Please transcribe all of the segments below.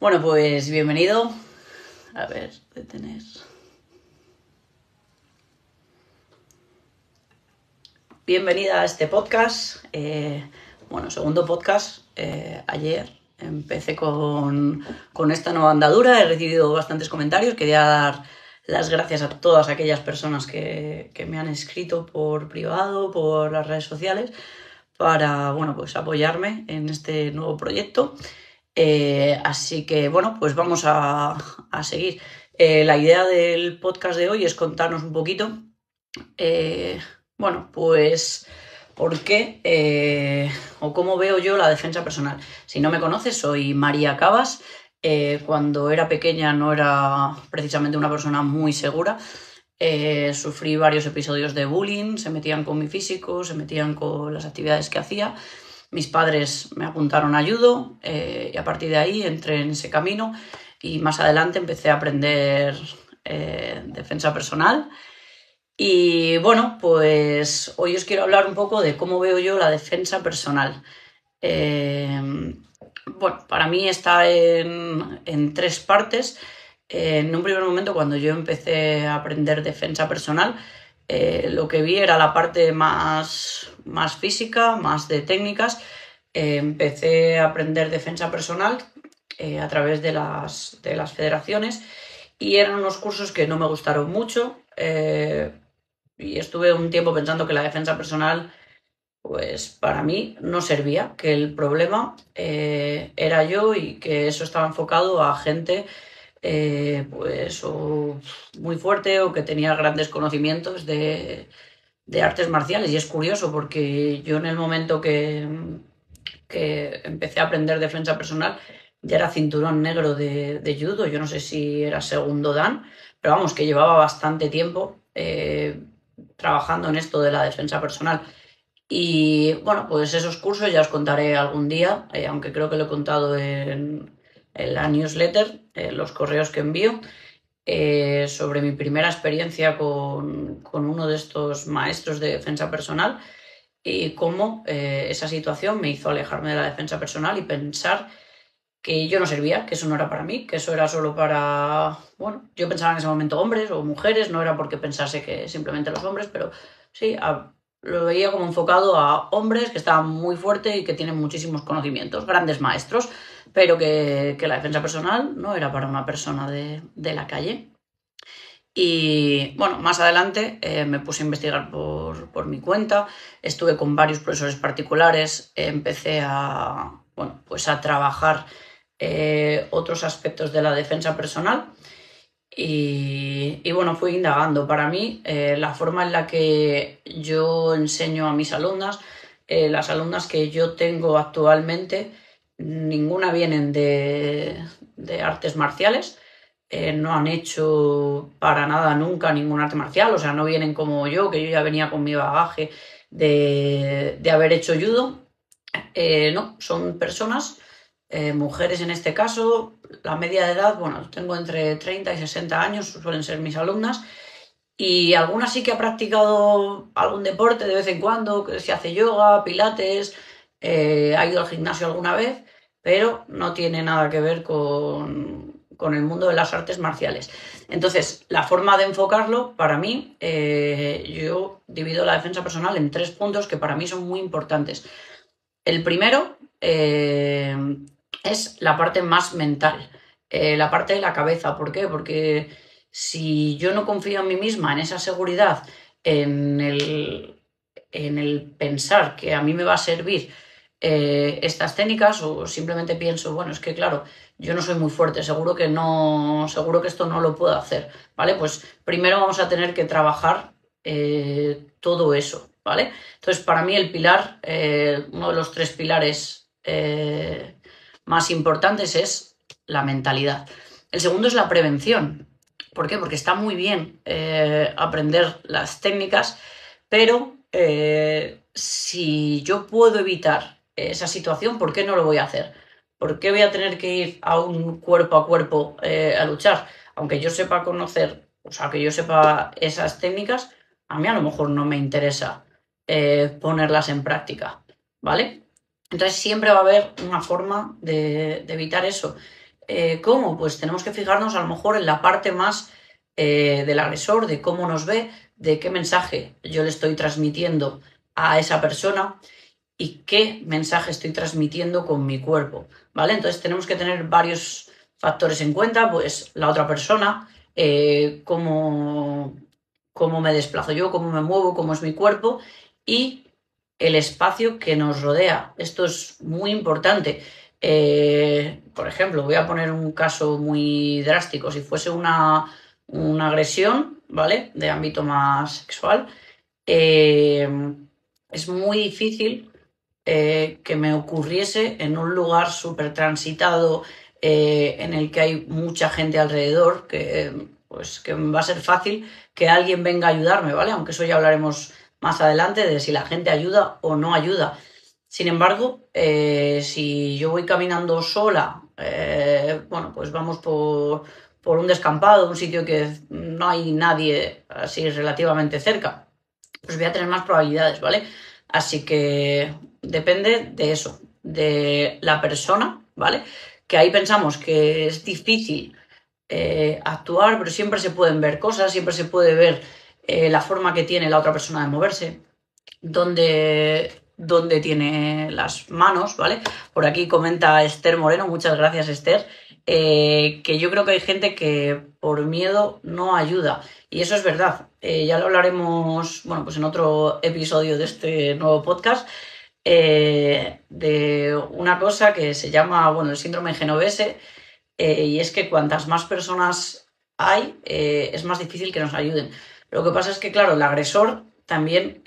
Bueno, pues bienvenido. A ver, detener. Bienvenida a este podcast. Eh, bueno, segundo podcast. Eh, ayer empecé con, esta nueva andadura. He recibido bastantes comentarios. Quería dar las gracias a todas aquellas personas que, me han escrito por privado, por las redes sociales, para bueno, pues apoyarme en este nuevo proyecto. Eh, así que bueno, pues vamos a, seguir. Eh, la idea del podcast de hoy es contarnos un poquito, eh, bueno, pues por qué o cómo veo yo la defensa personal. Si no me conoces, soy María Cabas. cuando era pequeña no era precisamente una persona muy segura. sufrí varios episodios de bullying, se metían con mi físico, se metían con las actividades que hacía mis padres me apuntaron a eh, y a partir de ahí entré en ese camino y más adelante empecé a aprender eh, defensa personal. Y bueno, pues hoy os quiero hablar un poco de cómo veo yo la defensa personal. Eh, bueno, para mí está en tres partes. en un primer momento, cuando yo empecé a aprender defensa personal, eh, lo que vi era la parte más, más física, más de técnicas. Eh, empecé a aprender defensa personal eh, a través de las, de las, federaciones y eran unos cursos que no me gustaron mucho. y estuve un tiempo pensando que la defensa personal pues para mí no servía, que el problema era yo y que eso estaba enfocado a gente eh, pues muy fuerte o que tenía grandes conocimientos de, artes marciales. Y es curioso porque yo en el momento que, empecé a aprender defensa personal ya era cinturón negro de, judo, yo no sé si era segundo dan, pero vamos, que llevaba bastante tiempo eh, trabajando en esto de la defensa personal. Y bueno, pues esos cursos ya os contaré algún día, eh, aunque creo que lo he contado en, la newsletter, eh, los correos que envío, eh, sobre mi primera experiencia con, con, uno de estos maestros de defensa personal y cómo eh, esa situación me hizo alejarme de la defensa personal y pensar que yo no servía, que eso no era para mí, que eso era solo para, bueno, yo pensaba en ese momento hombres o mujeres, no era porque pensase que simplemente los hombres, pero sí, lo veía como enfocado a hombres que estaban muy fuertes y que tienen muchísimos conocimientos, grandes maestros pero que, la defensa personal no era para una persona de, la calle. Y bueno, más adelante eh, me puse a investigar por, mi cuenta, estuve con varios profesores particulares, empecé a, pues a trabajar eh, otros aspectos de la defensa personal y, bueno, fui indagando. Para mí, eh, la forma en la que yo enseño a mis alumnas, las alumnas que yo tengo actualmente, ninguna vienen de, de artes marciales, eh, no han hecho para nada nunca ningún arte marcial, o sea, no vienen como yo, que yo ya venía con mi bagaje de, de haber hecho judo. Eh, no, son personas, eh, mujeres en este caso, la media de edad, bueno, tengo entre 30 y 60 años, suelen ser mis alumnas, y alguna sí que ha practicado algún deporte de vez en cuando, que se hace yoga, pilates, eh, ha ido al gimnasio alguna vez, pero no tiene nada que ver con, el mundo de las artes marciales. Entonces, la forma de enfocarlo, para mí, eh, yo divido la defensa personal en tres puntos que para mí son muy importantes. El primero eh, es la parte más mental, la parte de la cabeza. ¿Por qué? Porque si yo no confío en mí misma, en esa seguridad, en el pensar que a mí me va a servir, eh, estas técnicas o simplemente pienso, bueno, es que claro, yo no soy muy fuerte, seguro que no, seguro que esto no lo puedo hacer, ¿vale? Pues primero vamos a tener que trabajar eh, todo eso, ¿vale? Entonces, para mí el pilar, eh, uno de los tres pilares más importantes es la mentalidad. El segundo es la prevención. ¿Por qué? Porque está muy bien aprender las técnicas, pero si yo puedo evitar esa situación, ¿por qué no lo voy a hacer? ¿Por qué voy a tener que ir a un cuerpo a cuerpo eh, a luchar? Aunque yo sepa conocer, o sea, que yo sepa esas técnicas, a mí a lo mejor no me interesa eh, ponerlas en práctica, ¿vale? Entonces siempre va a haber una forma de, evitar eso. Eh, ¿Cómo? Pues tenemos que fijarnos a lo mejor en la parte más del agresor, de cómo nos ve, de qué mensaje yo le estoy transmitiendo a esa persona y qué mensaje estoy transmitiendo con mi cuerpo, ¿vale? Entonces tenemos que tener varios factores en cuenta, pues la otra persona, eh, cómo, me desplazo yo, cómo me muevo, cómo es mi cuerpo y el espacio que nos rodea. Esto es muy importante. Eh, por ejemplo, voy a poner un caso muy drástico. Si fuese una, agresión, ¿vale? De ámbito más sexual, eh, es muy difícil eh, que me ocurriese en un lugar súper transitado eh, en el que hay mucha gente alrededor, que eh, pues que va a ser fácil que alguien venga a ayudarme, ¿vale? Aunque eso ya hablaremos más adelante de si la gente ayuda o no ayuda. Sin embargo, si yo voy caminando sola, bueno, pues vamos por, por, un descampado, un sitio que no hay nadie así relativamente cerca, pues voy a tener más probabilidades, ¿vale? Así que depende de eso, de la persona, ¿vale? Que ahí pensamos que es difícil eh, actuar, pero siempre se pueden ver cosas, siempre se puede ver eh, la forma que tiene la otra persona de moverse, dónde, tiene las manos, ¿vale? Por aquí comenta Esther Moreno, muchas gracias Esther. Eh, que yo creo que hay gente que por miedo no ayuda. Y eso es verdad. ya lo hablaremos, bueno, pues en otro episodio de este nuevo podcast. Eh, de una cosa que se llama, bueno, el síndrome genovese, eh, y es que cuantas más personas hay, eh, es más difícil que nos ayuden. Lo que pasa es que, claro, el agresor también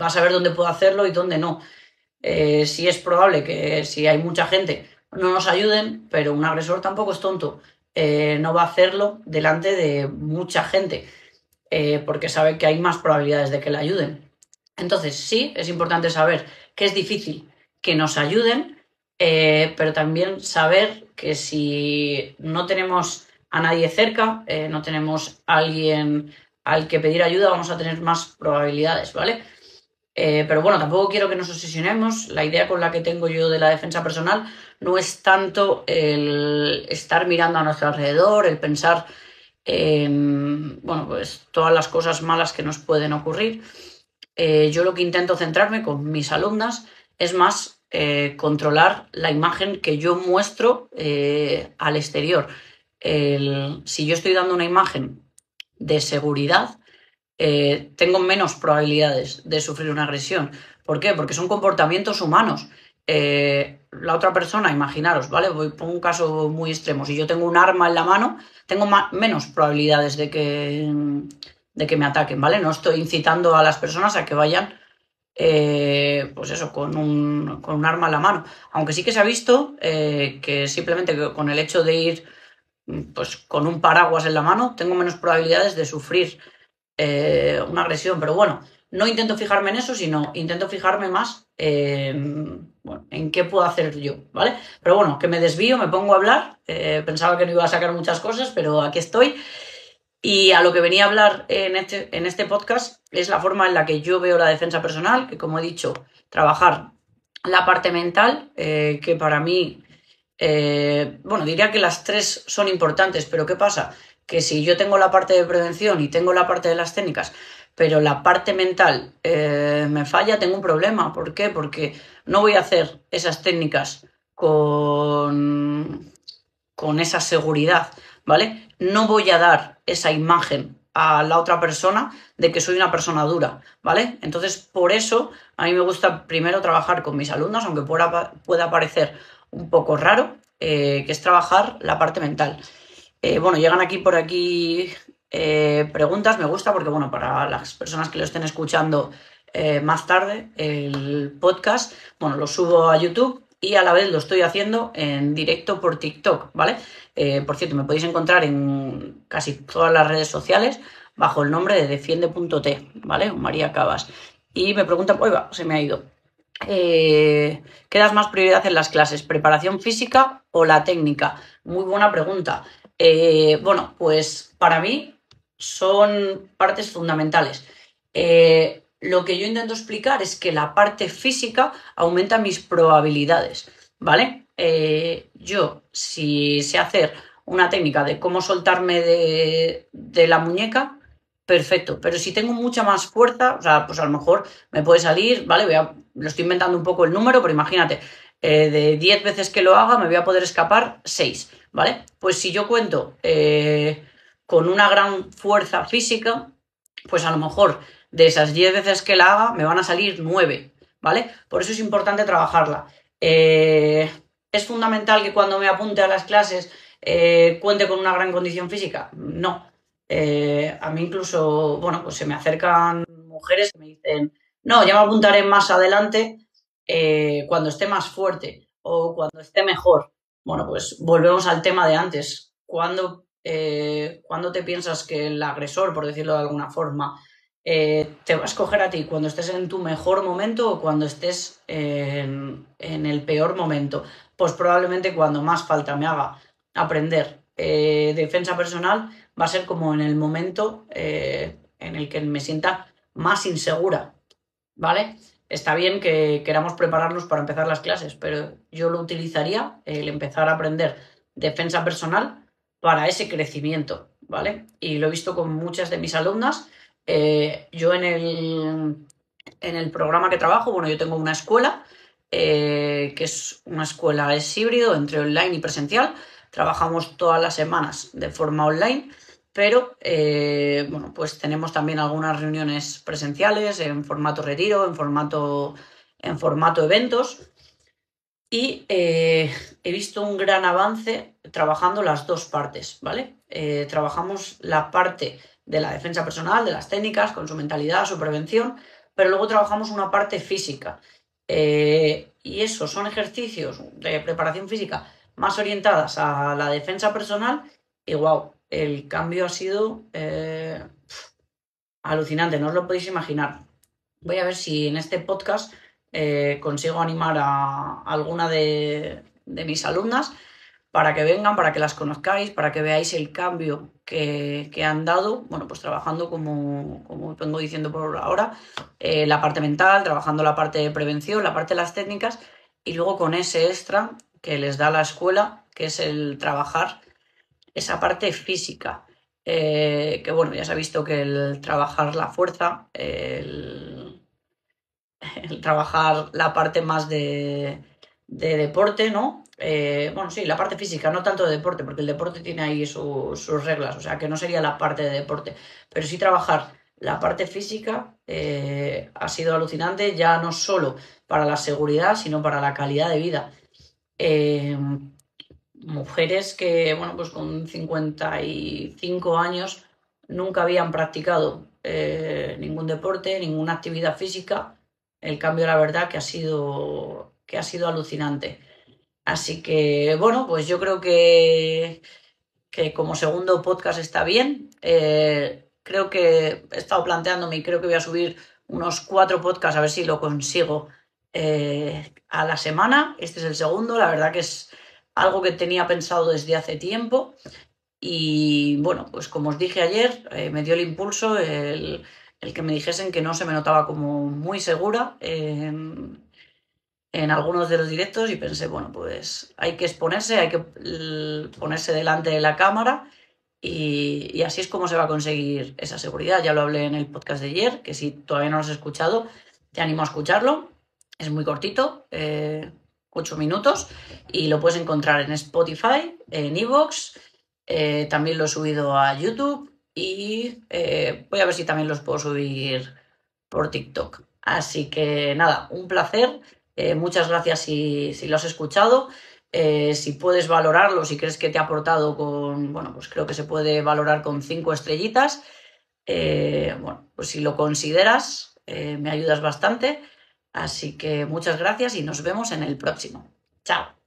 va a saber dónde puede hacerlo y dónde no. sí es probable que si hay mucha gente no nos ayuden, pero un agresor tampoco es tonto. no va a hacerlo delante de mucha gente, porque sabe que hay más probabilidades de que le ayuden. Entonces, sí, es importante saber que es difícil que nos ayuden, eh, pero también saber que si no tenemos a nadie cerca, eh, no tenemos a alguien al que pedir ayuda, vamos a tener más probabilidades, ¿vale? Eh, pero bueno, tampoco quiero que nos obsesionemos. La idea con la que tengo yo de la defensa personal no es tanto el estar mirando a nuestro alrededor, el pensar, bueno, pues todas las cosas malas que nos pueden ocurrir, eh, yo lo que intento centrarme con mis alumnas es más eh, controlar la imagen que yo muestro eh, al exterior. si yo estoy dando una imagen de seguridad, tengo menos probabilidades de sufrir una agresión. ¿Por qué? Porque son comportamientos humanos. la otra persona, imaginaros, ¿vale? Voy, pongo un caso muy extremo. Si yo tengo un arma en la mano, tengo menos probabilidades de que de que me ataquen, ¿vale? No estoy incitando a las personas a que vayan, eh, pues eso, con un, con un, arma en la mano. Aunque sí que se ha visto eh, que simplemente con el hecho de ir pues, con un paraguas en la mano, tengo menos probabilidades de sufrir eh, una agresión. Pero bueno, no intento fijarme en eso, sino intento fijarme más em, bueno, en qué puedo hacer yo, ¿vale? Pero bueno, que me desvío, me pongo a hablar. pensaba que no iba a sacar muchas cosas, pero aquí estoy. Y a lo que venía a hablar este, en este, podcast es la forma en la que yo veo la defensa personal, que como he dicho, trabajar la parte mental, eh, que para mí, eh, bueno, diría que las tres son importantes, pero ¿qué pasa? Que si yo tengo la parte de prevención y tengo la parte de las técnicas, pero la parte mental eh, me falla, tengo un problema. ¿Por qué? Porque no voy a hacer esas técnicas con, con esa seguridad, ¿vale? no voy a dar esa imagen a la otra persona de que soy una persona dura, ¿vale? Entonces, por eso a mí me gusta primero trabajar con mis alumnos, aunque pueda, parecer un poco raro, eh, que es trabajar la parte mental. Eh, bueno, llegan aquí por aquí eh, preguntas, me gusta porque, bueno, para las personas que lo estén escuchando más tarde, el podcast, bueno, lo subo a YouTube y a la vez lo estoy haciendo en directo por TikTok, ¿vale? Eh, por cierto, me podéis encontrar en casi todas las redes sociales bajo el nombre de defiende.t, ¿vale? María Cabas. Y me preguntan, oiga, se me ha ido. Eh, ¿Qué das más prioridad en las clases? ¿Preparación física o la técnica? Muy buena pregunta. Eh, bueno, pues para mí son partes fundamentales. Lo que yo intento explicar es que la parte física aumenta mis probabilidades, ¿vale? Eh, yo, si sé hacer una técnica de cómo soltarme de, la muñeca, perfecto. Pero si tengo mucha más fuerza, o sea, pues a lo mejor me puede salir, ¿vale? lo estoy inventando un poco el número, pero imagínate, eh, de 10 veces que lo haga me voy a poder escapar 6, ¿vale? Pues si yo cuento eh, con una gran fuerza física, pues a lo mejor de esas 10 veces que la haga, me van a salir nueve... ¿vale? Por eso es importante trabajarla. Eh, ¿Es fundamental que cuando me apunte a las clases eh, cuente con una gran condición física? No. Eh, a mí incluso, bueno, pues se me acercan mujeres que me dicen, no, ya me apuntaré más adelante cuando esté más fuerte o cuando esté mejor. Bueno, pues volvemos al tema de antes. ¿Cuándo, ¿Cuándo te piensas que el agresor, por decirlo de alguna forma, eh, te va a escoger a ti cuando estés en tu mejor momento o cuando estés eh, en, el peor momento. Pues probablemente cuando más falta me haga aprender eh, defensa personal va a ser como en el momento en el que me sienta más insegura. ¿Vale? Está bien que queramos prepararnos para empezar las clases, pero yo lo utilizaría el empezar a aprender defensa personal para ese crecimiento, ¿vale? Y lo he visto con muchas de mis alumnas eh, yo en el, programa que trabajo, bueno, yo tengo una escuela, eh, que es una escuela, es híbrido entre online y presencial. Trabajamos todas las semanas de forma online, pero eh, bueno, pues tenemos también algunas reuniones presenciales en formato retiro, en formato, en formato eventos. Y he visto un gran avance trabajando las dos partes, ¿vale? trabajamos la parte de la defensa personal, de las técnicas, con su mentalidad, su prevención, pero luego trabajamos una parte física. Eh, y eso son ejercicios de preparación física más orientadas a la defensa personal y wow, el cambio ha sido eh, alucinante, no os lo podéis imaginar. Voy a ver si en este podcast eh, consigo animar a alguna de mis alumnas para que vengan, para que las conozcáis, para que veáis el cambio que, que han dado, bueno, pues trabajando, como, como vengo diciendo por ahora, eh, la parte mental, trabajando la parte de prevención, la parte de las técnicas, y luego con ese extra que les da la escuela, que es el trabajar esa parte física. Eh, que bueno, ya se ha visto que el trabajar la fuerza, el, el trabajar la parte más de, de deporte, ¿no? Eh, bueno, sí, la parte física, no tanto de deporte, porque el deporte tiene ahí sus reglas, o sea, que no sería la parte de deporte, pero sí trabajar la parte física eh, ha sido alucinante, ya no solo para la seguridad, sino para la calidad de vida. Eh, mujeres que, bueno, pues con 55 años nunca habían practicado ningún deporte, ninguna actividad física. El cambio, la verdad, que ha sido, que ha sido alucinante. Así que, bueno, pues yo creo que, que como segundo podcast está bien. Eh, creo que he estado planteándome y creo que voy a subir unos cuatro podcasts a ver si lo consigo eh, a la semana. Este es el segundo, la verdad que es algo que tenía pensado desde hace tiempo. Y bueno, pues como os dije ayer, eh, me dio el impulso el, el, que me dijesen que no se me notaba como muy segura en algunos de los directos y pensé, bueno, pues hay que exponerse, hay que mm, ponerse delante de la cámara y, así es como se va a conseguir esa seguridad. Ya lo hablé en el podcast de ayer, que si todavía no lo has escuchado, te animo a escucharlo. Es muy cortito, eh, 8 minutos, y lo puedes encontrar en Spotify, en Evox, eh, también lo he subido a YouTube y eh, voy a ver si también los puedo subir por TikTok. Así que nada, un placer. Eh, muchas gracias si, lo has escuchado. Eh, si puedes valorarlo, si crees que te ha aportado con, bueno, pues creo que se puede valorar con cinco estrellitas. Eh, bueno, pues si lo consideras, me ayudas bastante. Así que muchas gracias y nos vemos en el próximo. Chao.